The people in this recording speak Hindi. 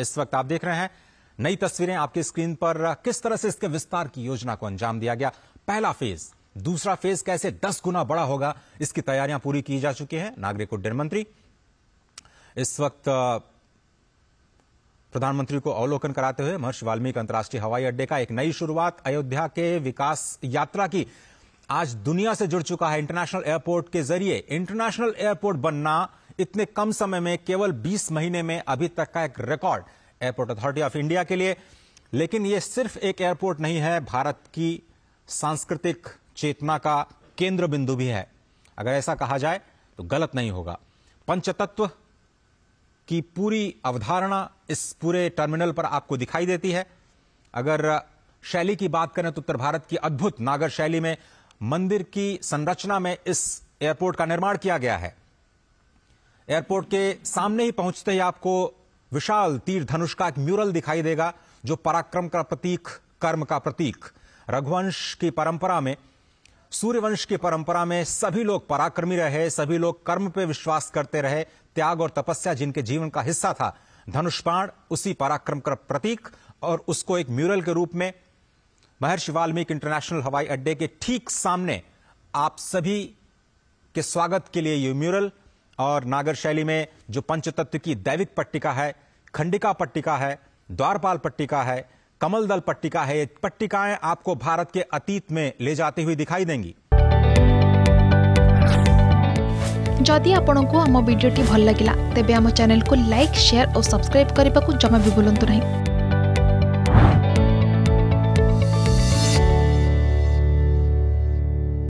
इस वक्त आप देख रहे हैं नई तस्वीरें आपकी स्क्रीन पर किस तरह से इसके विस्तार की योजना को अंजाम दिया गया पहला फेज दूसरा फेज कैसे दस गुना बड़ा होगा इसकी तैयारियां पूरी की जा चुकी हैं नागरिक उड्डयन मंत्री इस वक्त प्रधानमंत्री को अवलोकन कराते हुए महर्षि वाल्मीकि अंतर्राष्ट्रीय हवाई अड्डे का एक नई शुरुआत अयोध्या के विकास यात्रा की आज दुनिया से जुड़ चुका है इंटरनेशनल एयरपोर्ट के जरिए इंटरनेशनल एयरपोर्ट बनना इतने कम समय में केवल 20 महीने में अभी तक का एक record airport authority of India के लिए लेकिन यह सिर्फ एक एयरपोर्ट नहीं है भारत की सांस्कृतिक चेतना का केंद्र बिंदु भी है अगर ऐसा कहा जाए तो गलत नहीं होगा पंचतत्व की पूरी अवधारणा इस पूरे टर्मिनल पर आपको दिखाई देती है अगर शैली की बात करें तो उत्तर भारत की अद्भुत नागर शैली में मंदिर की संरचना में इस एयरपोर्ट का निर्माण किया गया है एयरपोर्ट के सामने ही पहुंचते ही आपको विशाल तीर धनुष का एक म्यूरल दिखाई देगा जो पराक्रम का प्रतीक कर्म का प्रतीक रघुवंश की परंपरा में सूर्यवंश की परंपरा में सभी लोग पराक्रमी रहे सभी लोग कर्म पे विश्वास करते रहे त्याग और तपस्या जिनके जीवन का हिस्सा था धनुष उसी पराक्रम का प्रतीक और उसको एक म्यूरल के रूप में महर्षि वाल्मीकि इंटरनेशनल हवाई अड्डे के ठीक सामने आप सभी के स्वागत के लिए ये म्यूरल और नागर शैली में जो पंचतत्व की दैविक पट्टिका है खंडिका पट्टिका है द्वारपाल पट्टिका है कमल दल पट्टिका है ये पट्टिकाएं आपको भारत के अतीत में ले जाती हुई दिखाई देंगी जदि आपण को आम भिडी भल लगा तेब चेल को लाइक शेयर और सब्सक्राइब करने को जमा भी बुलां नहीं